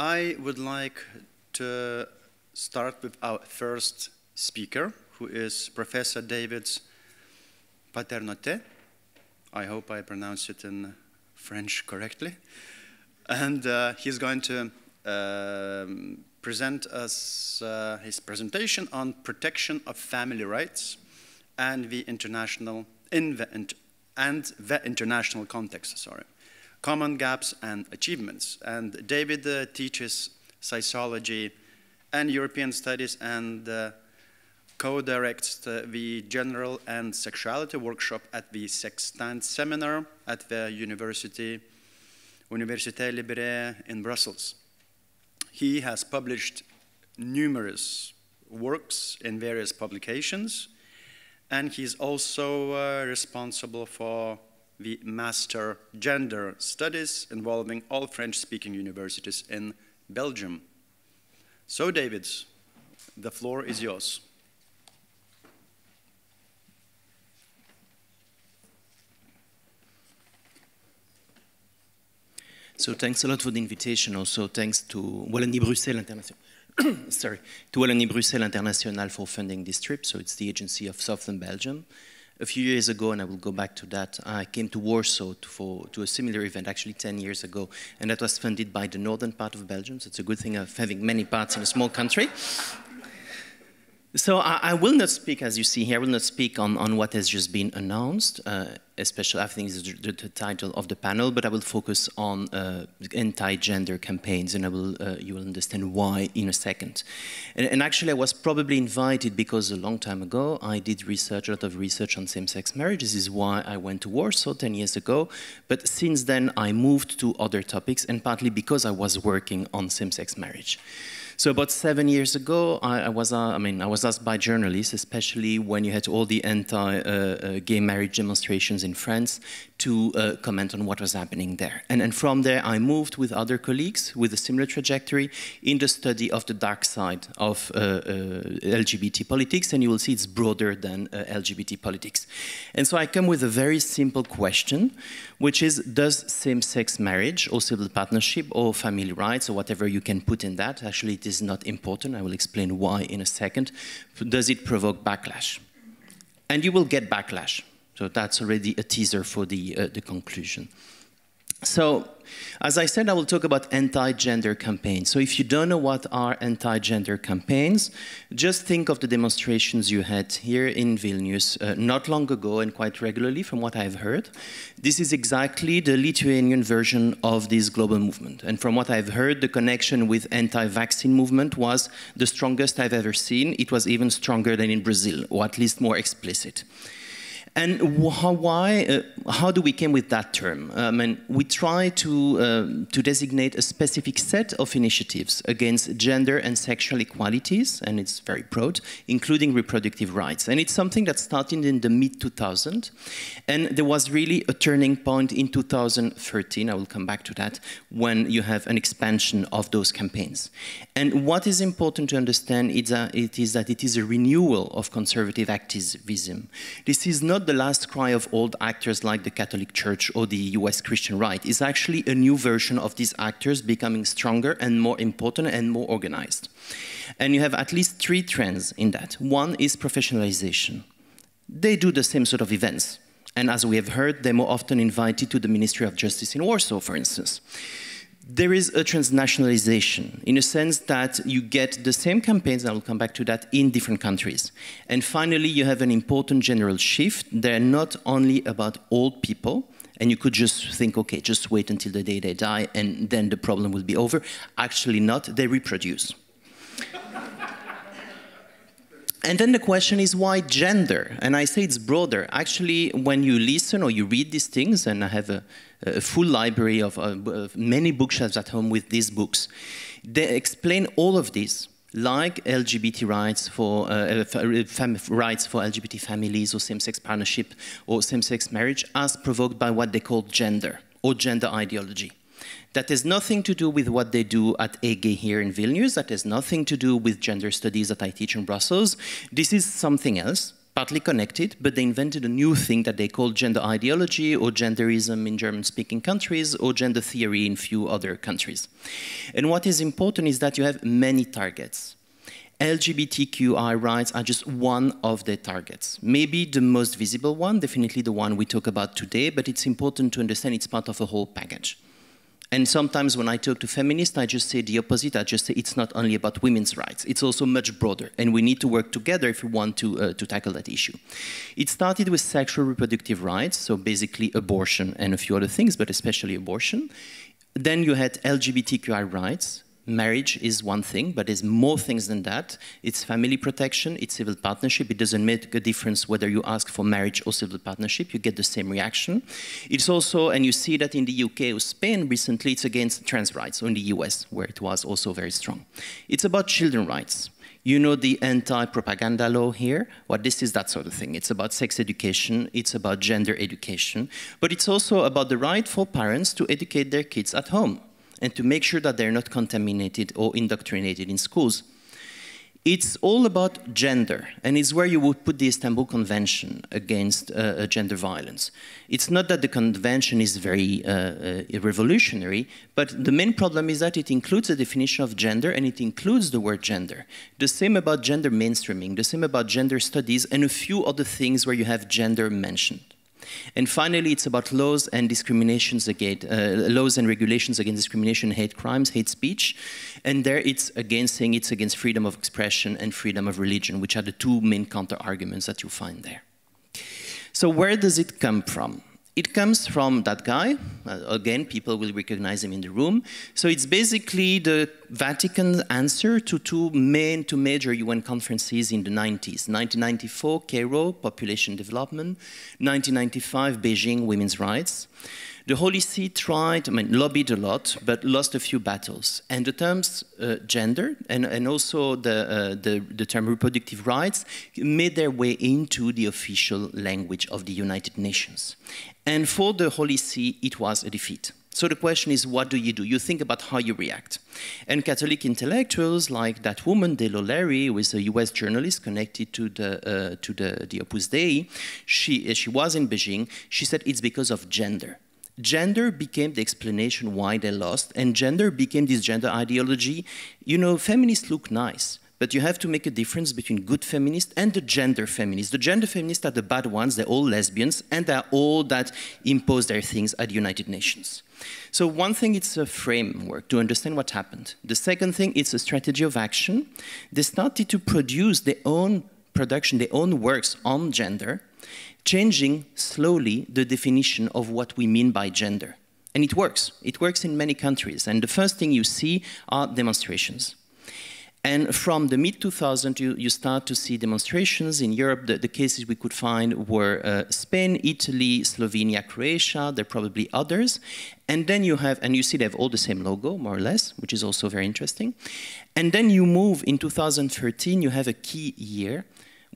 I would like to start with our first speaker, who is Professor David Paternotte. I hope I pronounced it in French correctly. And uh, he's going to um, present us uh, his presentation on protection of family rights and the international in the, and the international context. Sorry common gaps and achievements. And David uh, teaches sociology and European studies and uh, co-directs the, the general and sexuality workshop at the Sextant seminar at the University Université Libre in Brussels. He has published numerous works in various publications and he's also uh, responsible for the Master Gender Studies involving all French-speaking universities in Belgium. So, David, the floor is yours. So thanks a lot for the invitation. Also thanks to Wallonie Bruxelles International. Sorry, to Wallonie Bruxelles International for funding this trip. So it's the agency of Southern Belgium a few years ago, and I will go back to that, I came to Warsaw to, for, to a similar event, actually 10 years ago, and that was funded by the northern part of Belgium, so it's a good thing of having many parts in a small country. So I, I, will not speak, as you see here, I will not speak on, on what has just been announced, uh, especially I think is the, the, title of the panel, but I will focus on uh, anti-gender campaigns and I will, uh, you will understand why in a second. And, and, actually I was probably invited because a long time ago I did research, a lot of research on same-sex marriage. This is why I went to Warsaw 10 years ago. But since then I moved to other topics and partly because I was working on same-sex marriage. So about seven years ago, I, I was, uh, I mean, I was asked by journalists, especially when you had all the anti-gay uh, uh, marriage demonstrations in France, to uh, comment on what was happening there. And, and from there, I moved with other colleagues with a similar trajectory in the study of the dark side of LGBT politics, and you will see it's broader than LGBT politics. And so I come with a very simple question, which is, does same-sex marriage or civil partnership or family rights or whatever you can put in that, actually is not important. I will explain why in a second. Does it provoke backlash? And you will get backlash. So that's already a teaser for the, uh, the conclusion. So, as I said, I will talk about anti-gender campaigns. So if you don't know what are anti-gender campaigns, just think of the demonstrations you had here in Vilnius uh, not long ago and quite regularly from what I've heard. This is exactly the Lithuanian version of this global movement. And from what I've heard, the connection with anti-vaccine movement was the strongest I've ever seen. It was even stronger than in Brazil, or at least more explicit. And how, why, uh, how do we came with that term? I um, mean, we try to, uh, to designate a specific set of initiatives against gender and sexual equalities, and it's very broad, including reproductive rights. And it's something that started in the mid-2000, and there was really a turning point in 2013, I will come back to that, when you have an expansion of those campaigns. And what is important to understand is that it is, that it is a renewal of conservative activism. This is not the last cry of old actors like the Catholic Church or the US Christian right. It's actually a new version of these actors becoming stronger and more important and more organized. And you have at least three trends in that. One is professionalization. They do the same sort of events. And as we have heard, they're more often invited to the Ministry of Justice in Warsaw, for instance there is a transnationalization in a sense that you get the same campaigns, and I'll come back to that, in different countries. And finally, you have an important general shift. They're not only about old people, and you could just think, okay, just wait until the day they die, and then the problem will be over. Actually not, they reproduce. And then the question is why gender? And I say it's broader. Actually, when you listen or you read these things, and I have a, a full library of, uh, of, many bookshelves at home with these books, they explain all of this, like LGBT rights for uh, uh, uh rights for LGBT families or same-sex partnership or same-sex marriage, as provoked by what they call gender or gender ideology. That has nothing to do with what they do at EGE here in Vilnius. That has nothing to do with gender studies that I teach in Brussels. This is something else partly connected, but they invented a new thing that they call gender ideology or genderism in German-speaking countries or gender theory in few other countries. And what is important is that you have many targets. LGBTQI rights are just one of the targets. Maybe the most visible one, definitely the one we talk about today, but it's important to understand it's part of a whole package. And sometimes when I talk to feminists, I just say the opposite. I just say it's not only about women's rights. It's also much broader. And we need to work together if we want to, uh, to tackle that issue. It started with sexual reproductive rights, so basically abortion and a few other things, but especially abortion. Then you had LGBTQI rights, marriage is one thing, but there's more things than that. It's family protection, it's civil partnership. It doesn't make a difference whether you ask for marriage or civil partnership, you get the same reaction. It's also, and you see that in the UK or Spain recently, it's against trans rights, or in the US, where it was also very strong. It's about children rights. You know the anti-propaganda law here? Well, this is that sort of thing. It's about sex education, it's about gender education, but it's also about the right for parents to educate their kids at home and to make sure that they're not contaminated or indoctrinated in schools. It's all about gender, and it's where you would put the Istanbul Convention against uh, uh gender violence. It's not that the convention is very uh, uh, revolutionary, but the main problem is that it includes a definition of gender and it includes the word gender. The same about gender mainstreaming, the same about gender studies, and a few other things where you have gender mentioned. And finally, it's about laws and discriminations against, uh, laws and regulations against discrimination, hate crimes, hate speech. And there it's again saying it's against freedom of expression and freedom of religion, which are the two main counter arguments that you find there. So where does it come from? It comes from that guy. Uh, again, people will recognize him in the room. So it's basically the Vatican's answer to two main, two major UN conferences in the 90s. 1994, Cairo, population development. 1995, Beijing, women's rights. The Holy See tried, I mean, lobbied a lot, but lost a few battles. And the terms uh, gender and, and also the, uh, the, the, term reproductive rights made their way into the official language of the United Nations. And for the Holy See, it was a defeat. So the question is, what do you do? You think about how you react. And Catholic intellectuals like that woman, De Lolleri, who is a US journalist connected to the, uh, to the, the Opus Dei, she, she was in Beijing. She said it's because of gender gender became the explanation why they lost, and gender became this gender ideology. You know, feminists look nice, but you have to make a difference between good feminists and the gender feminists. The gender feminists are the bad ones, they're all lesbians, and they're all that impose their things at the United Nations. So one thing, it's a framework to understand what happened. The second thing, it's a strategy of action. They started to produce their own production, their own works on gender changing slowly the definition of what we mean by gender. And it works. It works in many countries. And the first thing you see are demonstrations. And from the mid-2000s, you, you, start to see demonstrations in Europe. The, the cases we could find were uh, Spain, Italy, Slovenia, Croatia, there are probably others. And then you have, and you see they have all the same logo, more or less, which is also very interesting. And then you move in 2013, you have a key year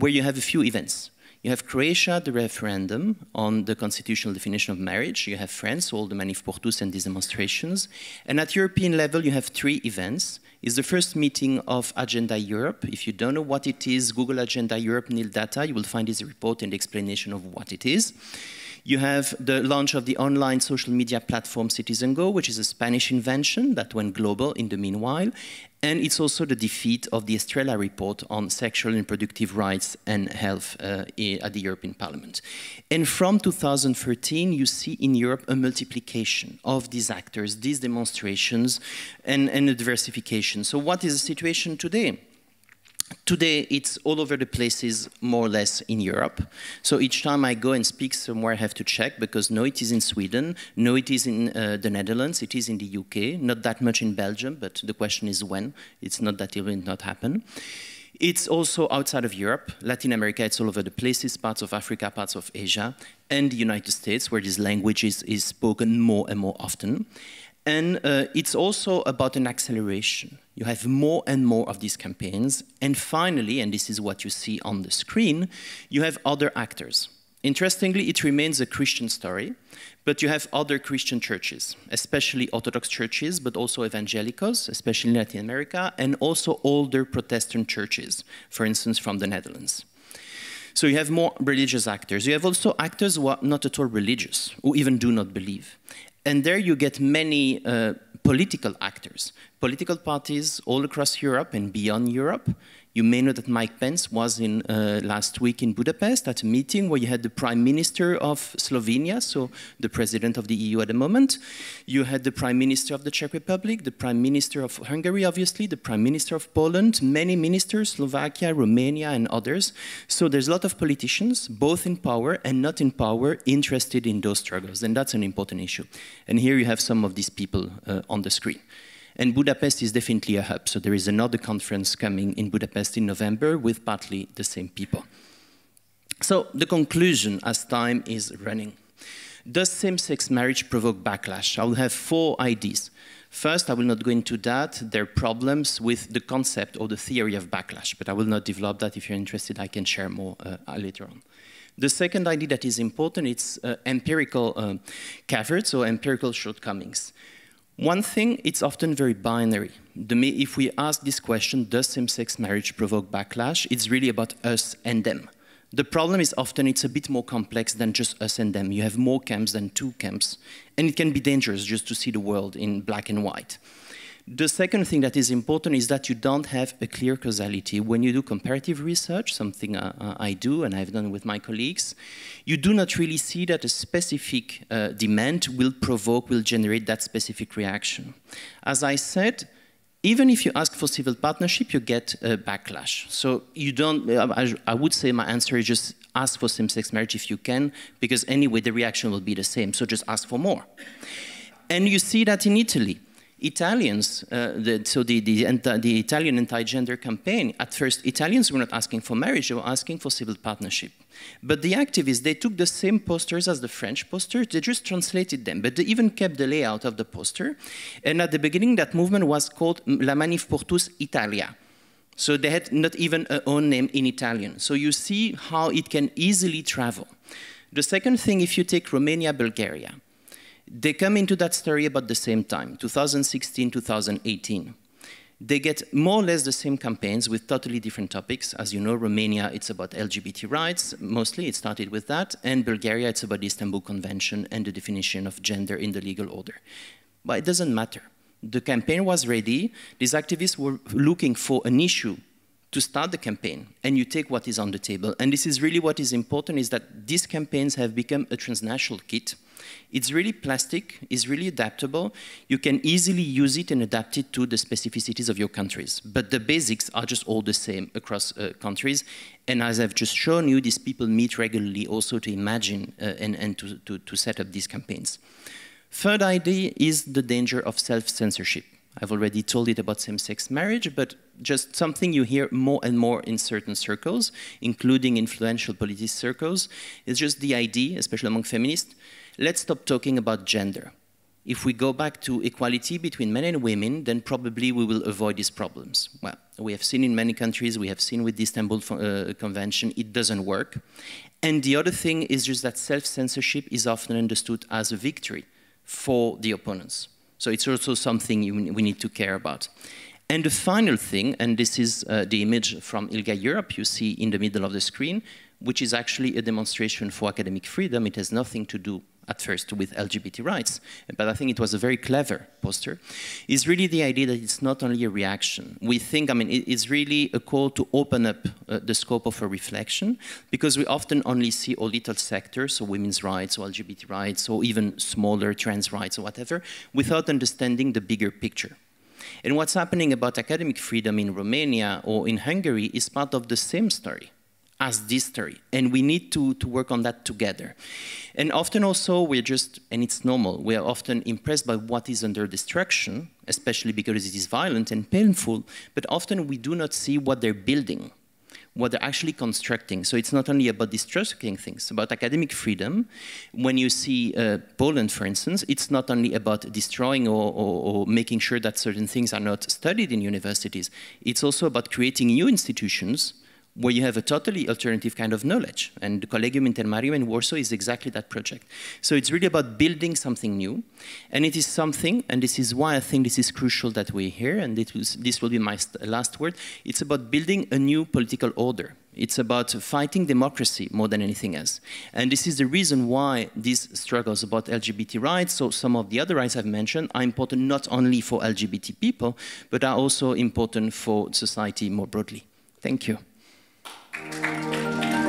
where you have a few events. You have Croatia, the referendum on the constitutional definition of marriage. You have France, all the Manif pour tous and these demonstrations. And at European level, you have three events. It's the first meeting of Agenda Europe. If you don't know what it is, Google Agenda Europe, nil data. You will find this report and explanation of what it is. You have the launch of the online social media platform Citizen Go, which is a Spanish invention that went global in the meanwhile. And it's also the defeat of the Estrella report on sexual and reproductive rights and health uh, at the European Parliament. And from 2013, you see in Europe a multiplication of these actors, these demonstrations, and, and a diversification. So what is the situation today? Today, it's all over the places, more or less, in Europe. So each time I go and speak somewhere, I have to check, because no, it is in Sweden, no, it is in uh, the Netherlands, it is in the UK, not that much in Belgium, but the question is when. It's not that it will not happen. It's also outside of Europe, Latin America, it's all over the places, parts of Africa, parts of Asia, and the United States, where this language is, is spoken more and more often. And uh, it's also about an acceleration. You have more and more of these campaigns. And finally, and this is what you see on the screen, you have other actors. Interestingly, it remains a Christian story, but you have other Christian churches, especially Orthodox churches, but also evangelicals, especially in Latin America, and also older Protestant churches, for instance, from the Netherlands. So you have more religious actors. You have also actors who are not at all religious, who even do not believe. And there you get many uh, political actors political parties all across Europe and beyond Europe. You may know that Mike Pence was in uh, last week in Budapest at a meeting where you had the Prime Minister of Slovenia, so the President of the EU at the moment. You had the Prime Minister of the Czech Republic, the Prime Minister of Hungary, obviously, the Prime Minister of Poland, many ministers, Slovakia, Romania, and others. So there's a lot of politicians, both in power and not in power, interested in those struggles, and that's an important issue. And here you have some of these people uh, on the screen. And Budapest is definitely a hub. So there is another conference coming in Budapest in November with partly the same people. So the conclusion as time is running. Does same-sex marriage provoke backlash? I will have four ideas. First, I will not go into that. There are problems with the concept or the theory of backlash, but I will not develop that. If you're interested, I can share more uh, later on. The second idea that is important, it's uh, empirical uh, caveats or empirical shortcomings. One thing, it's often very binary. if we ask this question, does same-sex marriage provoke backlash, it's really about us and them. The problem is often it's a bit more complex than just us and them. You have more camps than two camps, and it can be dangerous just to see the world in black and white. The second thing that is important is that you don't have a clear causality. When you do comparative research, something uh, uh, I do and I've done with my colleagues, you do not really see that a specific uh, demand will provoke, will generate that specific reaction. As I said, even if you ask for civil partnership, you get a backlash. So you don't, I, I would say my answer is just ask for same-sex marriage if you can, because anyway the reaction will be the same, so just ask for more. And you see that in Italy. Italians, uh, the, so the, the, the Italian anti-gender campaign, at first Italians were not asking for marriage, they were asking for civil partnership. But the activists, they took the same posters as the French posters, they just translated them, but they even kept the layout of the poster. And at the beginning, that movement was called La Manif pour tous Italia. So they had not even a own name in Italian. So you see how it can easily travel. The second thing, if you take Romania, Bulgaria, they come into that story about the same time, 2016, 2018. They get more or less the same campaigns with totally different topics. As you know, Romania, it's about LGBT rights, mostly, it started with that, and Bulgaria, it's about the Istanbul Convention and the definition of gender in the legal order. But it doesn't matter. The campaign was ready, these activists were looking for an issue to start the campaign, and you take what is on the table. And this is really what is important, is that these campaigns have become a transnational kit, it's really plastic, it's really adaptable. You can easily use it and adapt it to the specificities of your countries. But the basics are just all the same across uh, countries. And as I've just shown you, these people meet regularly also to imagine uh, and, and to, to, to set up these campaigns. Third idea is the danger of self-censorship. I've already told it about same-sex marriage, but just something you hear more and more in certain circles, including influential political circles, is just the idea, especially among feminists, let's stop talking about gender. If we go back to equality between men and women, then probably we will avoid these problems. Well, we have seen in many countries, we have seen with the Istanbul uh, Convention, it doesn't work. And the other thing is just that self-censorship is often understood as a victory for the opponents. So it's also something you, we need to care about. And the final thing, and this is uh, the image from ILGA Europe you see in the middle of the screen, which is actually a demonstration for academic freedom. It has nothing to do at first with LGBT rights, but I think it was a very clever poster, is really the idea that it's not only a reaction. We think, I mean, it's really a call to open up uh, the scope of a reflection, because we often only see a little sectors, so women's rights, or LGBT rights, or even smaller trans rights, or whatever, without understanding the bigger picture. And what's happening about academic freedom in Romania or in Hungary is part of the same story as this story. And we need to, to work on that together. And often also we're just, and it's normal, we are often impressed by what is under destruction, especially because it is violent and painful, but often we do not see what they're building what they're actually constructing. So it's not only about destroying things, about academic freedom. When you see uh, Poland, for instance, it's not only about destroying or, or, or, making sure that certain things are not studied in universities. It's also about creating new institutions where you have a totally alternative kind of knowledge. And the Collegium Intermarium in Warsaw is exactly that project. So it's really about building something new. And it is something, and this is why I think this is crucial that we're here, and was, this will be my last word, it's about building a new political order. It's about fighting democracy more than anything else. And this is the reason why these struggles about LGBT rights, so some of the other rights I've mentioned, are important not only for LGBT people, but are also important for society more broadly. Thank you. Música